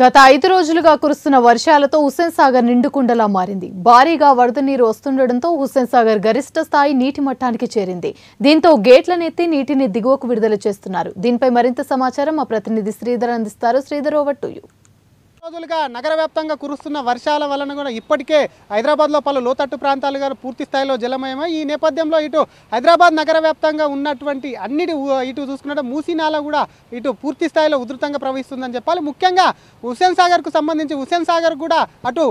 గత ఐదు రోజులుగా కురుస్తున్న వర్షాలతో హుస్సేన్ సాగర్ నిండుకుండలా మారింది భారీగా వరద నీరు వస్తుండటంతో హుస్సేన్ సాగర్ గరిష్ట స్థాయి నీటి మట్టానికి చేరింది దీంతో గేట్లనెత్తి నీటిని దిగువకు విడుదల చేస్తున్నారు దీనిపై మరింత సమాచారం మా ప్రతినిధి శ్రీధర్ అందిస్తారు శ్రీధర్ ఓవర్ టు యూ రోజులుగా నగర వ్యాప్తంగా కురుస్తున్న వర్షాల వలన కూడా ఇప్పటికే హైదరాబాద్లో పలు లోతట్టు ప్రాంతాలు గారు పూర్తి స్థాయిలో జలమయమై ఈ నేపథ్యంలో ఇటు హైదరాబాద్ నగర వ్యాప్తంగా ఉన్నటువంటి అన్నిటి ఇటు చూసుకున్నట్టు మూసీనాల కూడా ఇటు పూర్తి స్థాయిలో ఉధృతంగా ప్రవహిస్తుందని చెప్పాలి ముఖ్యంగా హుస్సేన్ సాగర్కు సంబంధించి హుస్సేన్ సాగర్ కూడా అటు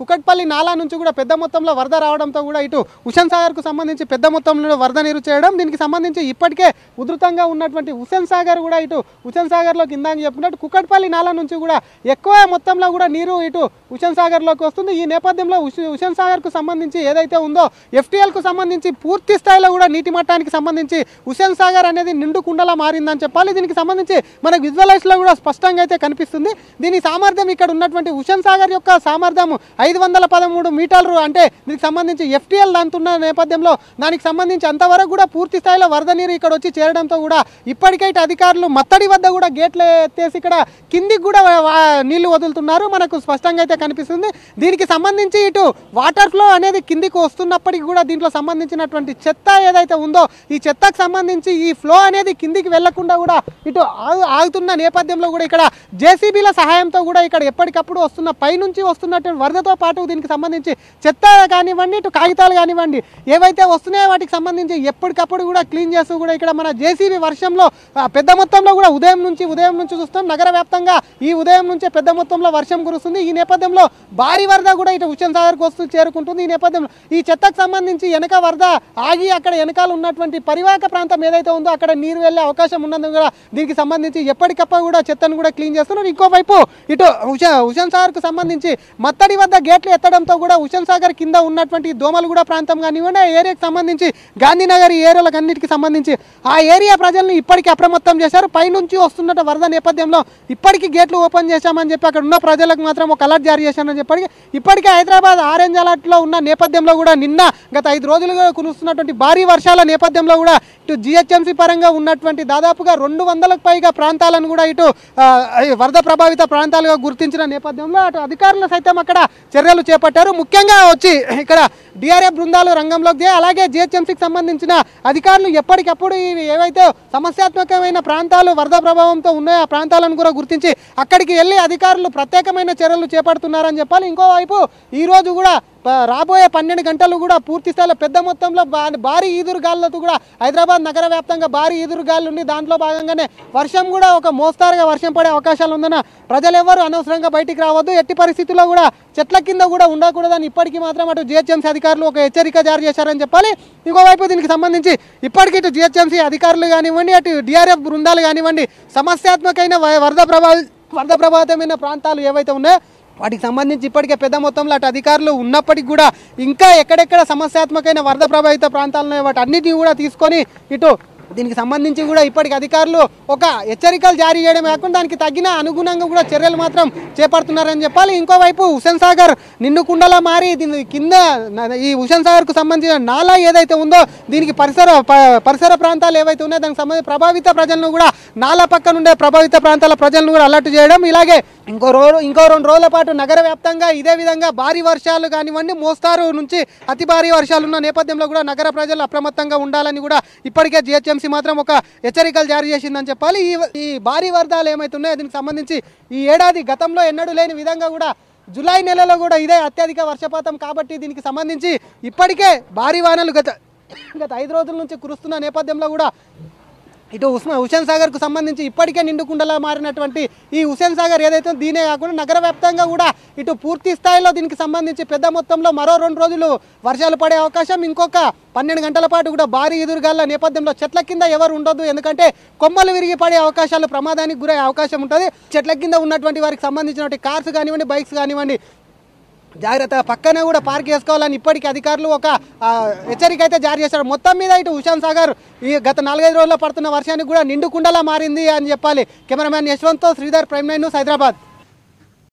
కుకట్పల్లి నాలా నుంచి కూడా పెద్ద మొత్తంలో వరద రావడంతో కూడా ఇటు హుస్సేన్ సాగర్కు సంబంధించి పెద్ద మొత్తంలో వరద నీరు చేయడం దీనికి సంబంధించి ఇప్పటికే ఉధృతంగా ఉన్నటువంటి హుస్సేన్ సాగర్ కూడా ఇటు హుస్సేన్ సాగర్లో కింద చెప్పుకున్నట్టు కుకట్పల్లి నాలా నుంచి కూడా ఎక్కువ మొత్తంలో కూడా నీరు ఇటు హుషన్ సాగర్లోకి వస్తుంది ఈ నేపథ్యంలో హుషన్ సాగర్కు సంబంధించి ఏదైతే ఉందో ఎఫ్టీఎల్కు సంబంధించి పూర్తి స్థాయిలో కూడా నీటి మట్టానికి సంబంధించి హుషన్ సాగర్ అనేది నిండు కుండలా మారిందని చెప్పాలి దీనికి సంబంధించి మనకు విజువలైజ్లో కూడా స్పష్టంగా అయితే కనిపిస్తుంది దీని సామర్థ్యం ఇక్కడ ఉన్నటువంటి హుషన్ సాగర్ యొక్క సామర్థ్యం ఐదు వందల పదమూడు మీటర్లు అంటే దీనికి సంబంధించి ఎఫ్టీఎల్ అంటున్న నేపథ్యంలో దానికి సంబంధించి అంతవరకు కూడా పూర్తి స్థాయిలో వరద నీరు ఇక్కడ వచ్చి చేరడంతో కూడా ఇప్పటికైతే అధికారులు మత్తడి వద్ద కూడా గేట్లు ఎత్తేసి ఇక్కడ కిందికి కూడా నీళ్లు వదులుతున్నారు మనకు స్పష్టంగా అయితే కనిపిస్తుంది దీనికి సంబంధించి ఇటు వాటర్ ఫ్లో అనేది కిందికి వస్తున్నప్పటికీ కూడా దీంట్లో సంబంధించినటువంటి చెత్త ఏదైతే ఉందో ఈ చెత్తకు సంబంధించి ఈ ఫ్లో అనేది కిందికి వెళ్లకుండా కూడా ఇటు ఆగుతున్న నేపథ్యంలో కూడా ఇక్కడ జేసీబీల సహాయంతో కూడా ఇక్కడ ఎప్పటికప్పుడు వస్తున్న పైనుంచి వస్తున్నటువంటి వరదతో పాటు దీనికి సంబంధించి చెత్త కానివ్వండి ఇటు కాగితాలు కానివ్వండి ఏవైతే వస్తున్నాయో వాటికి సంబంధించి ఎప్పటికప్పుడు కూడా క్లీన్ చేస్తూ కూడా ఇక్కడ మన జేసీబీ వర్షంలో పెద్ద మొత్తంలో కూడా ఉదయం నుంచి ఉదయం నుంచి చూస్తాం నగర వ్యాప్తంగా ఈ ఉదయం నుంచే పెద్ద మొత్తంలో వర్షం కురుస్తుంది ఈ నేపథ్యంలో భారీ వరద కూడా ఇటు హుషన్ సాగర్కి వస్తూ చేరుకుంటుంది ఈ నేపథ్యంలో ఈ చెత్తకు సంబంధించి వెనక వరద ఆగి అక్కడ వెనకాల ఉన్నటువంటి పరివాహక ప్రాంతం ఏదైతే ఉందో అక్కడ నీరు వెళ్ళే అవకాశం ఉన్నందుకు కూడా దీనికి సంబంధించి ఎప్పటికప్పుడు కూడా చెత్తను కూడా క్లీన్ చేస్తున్నారు ఇంకోవైపు ఇటు హుషన్ హుషన్ సాగర్కు సంబంధించి మత్తడి వద్ద గేట్లు ఎత్తడంతో కూడా హుషన్ సాగర్ కింద ఉన్నటువంటి దోమలుగూడ ప్రాంతం కానివ్వండి ఆ ఏరియాకి సంబంధించి గాంధీనగర్ ఏరియాలకు అన్నిటికి సంబంధించి ఆ ఏరియా ప్రజలను ఇప్పటికీ అప్రమత్తం చేశారు పైనుంచి వస్తున్నట్టు వరద నేపథ్యంలో ఇప్పటికీ గేట్లు ఓపెన్ చేశామని చెప్పి అక్కడ ఉన్న ప్రజలకు మాత్రం ఒక అలర్ట్ జారీ చేశానని చెప్పడానికి ఇప్పటికే హైదరాబాద్ ఆరెంజ్ అలర్ట్లో ఉన్న నేపథ్యంలో కూడా నిన్న గత ఐదు రోజులుగా కురుస్తున్నటువంటి భారీ వర్షాల నేపథ్యంలో కూడా ఇటు జిహెచ్ఎంసీ పరంగా ఉన్నటువంటి దాదాపుగా రెండు వందలకు పైగా ప్రాంతాలను కూడా ఇటు వరద ప్రభావిత ప్రాంతాలుగా గుర్తించిన నేపథ్యంలో అటు అధికారులు సైతం అక్కడ చర్యలు చేపట్టారు ముఖ్యంగా వచ్చి ఇక్కడ డిఆర్ఏ బృందాలు రంగంలోకి అలాగే జిహెచ్ఎంసీకి సంబంధించిన అధికారులు ఎప్పటికప్పుడు ఏవైతే సమస్యాత్మకమైన ప్రాంతాలు వరద ప్రభావంతో ఉన్నాయో ఆ ప్రాంతాలను కూడా గుర్తించి అక్కడికి వెళ్ళి అధికారులు ప్రత్యేకమైన చర్యలు చేపడుతున్నారని చెప్పాలి ఇంకోవైపు ఈరోజు కూడా రాబోయే పన్నెండు గంటలు కూడా పూర్తి స్థాయిలో పెద్ద మొత్తంలో భారీ ఈదురుగాలతో కూడా హైదరాబాద్ నగర వ్యాప్తంగా భారీ ఈదురుగాలు ఉండి దాంట్లో భాగంగానే వర్షం కూడా ఒక మోస్తారుగా వర్షం పడే అవకాశాలు ఉందన్న ప్రజలెవ్వరూ అనవసరంగా బయటికి రావద్దు ఎట్టి పరిస్థితుల్లో కూడా చెట్ల కింద కూడా ఉండకూడదని ఇప్పటికీ మాత్రం అటు జిహెచ్ఎంసీ అధికారులు ఒక హెచ్చరిక జారీ చేశారని చెప్పాలి ఇంకోవైపు దీనికి సంబంధించి ఇప్పటికీ ఇటు జిహెచ్ఎంసీ అధికారులు కానివ్వండి అటు డిఆర్ఎఫ్ బృందాలు కానివ్వండి సమస్యాత్మకమైన వరద ప్రభావి వరద ప్రభావితమైన ప్రాంతాలు ఏవైతే ఉన్నాయో వాటికి సంబంధించి ఇప్పటికే పెద్ద మొత్తంలో అటు అధికారులు ఉన్నప్పటికీ కూడా ఇంకా ఎక్కడెక్కడ సమస్యాత్మకమైన వరద ప్రభావిత ప్రాంతాలను వాటి అన్నిటిని కూడా తీసుకొని ఇటు దీనికి సంబంధించి కూడా ఇప్పటికి అధికారులు ఒక హెచ్చరికలు జారీ చేయడం కాకుండా దానికి తగిన అనుగుణంగా కూడా చర్యలు మాత్రం చేపడుతున్నారని చెప్పాలి ఇంకోవైపు హుసేన్ సాగర్ నిన్నుకుండలా మారి దీని కింద ఈ హుసేన్ సాగర్కు సంబంధించిన నాలా ఏదైతే ఉందో దీనికి పరిసర పరిసర ప్రాంతాలు ఏవైతే ఉన్నాయో దానికి సంబంధించి ప్రభావిత ప్రజలను కూడా నాలా పక్కనుండే ప్రభావిత ప్రాంతాల ప్రజలను కూడా అలర్ట్ చేయడం ఇలాగే ఇంకో రోజు ఇంకో రెండు రోజుల పాటు నగర వ్యాప్తంగా ఇదే విధంగా భారీ వర్షాలు కానివ్వండి మోస్తారు నుంచి అతి భారీ వర్షాలు ఉన్న నేపథ్యంలో కూడా నగర ప్రజలు అప్రమత్తంగా ఉండాలని కూడా ఇప్పటికే జిహెచ్ఎంసీ మాత్రం ఒక హెచ్చరికలు జారీ చేసిందని చెప్పాలి ఈ ఈ భారీ వరదలు ఏమైతున్నాయో దీనికి సంబంధించి ఈ ఏడాది గతంలో ఎన్నడూ లేని విధంగా కూడా జూలై నెలలో కూడా ఇదే అత్యధిక వర్షపాతం కాబట్టి దీనికి సంబంధించి ఇప్పటికే భారీ వానలు గత గత ఐదు రోజుల నుంచి కురుస్తున్న నేపథ్యంలో కూడా ఇటు ఉస్మా హుసేన్ సాగర్కు సంబంధించి ఇప్పటికే నిండుకుండలా మారినటువంటి ఈ హుసేన్ సాగర్ ఏదైతే దీనే కాకుండా నగర వ్యాప్తంగా కూడా ఇటు పూర్తి స్థాయిలో దీనికి సంబంధించి పెద్ద మొత్తంలో మరో రెండు రోజులు వర్షాలు పడే అవకాశం ఇంకొక పన్నెండు గంటల పాటు కూడా భారీ ఎదురుగాల నేపథ్యంలో చెట్ల కింద ఎవరు ఉండొద్దు ఎందుకంటే కొమ్మలు విరిగి పడే అవకాశాలు ప్రమాదానికి గురయ్యే అవకాశం ఉంటుంది చెట్ల కింద ఉన్నటువంటి వారికి సంబంధించిన కార్స్ కానివ్వండి బైక్స్ కానివ్వండి జాగ్రత్త పక్కనే కూడా పార్క్ చేసుకోవాలని ఇప్పటికీ అధికారులు ఒక హెచ్చరిక అయితే జారీ చేశారు మొత్తం మీద ఇటు హుషాన్ సాగర్ ఈ గత నాలుగైదు రోజుల్లో పడుతున్న వర్షానికి కూడా నిండుకుండలా మారింది అని చెప్పాలి cameraman Yashwant Sridhar prime nine Hyderabad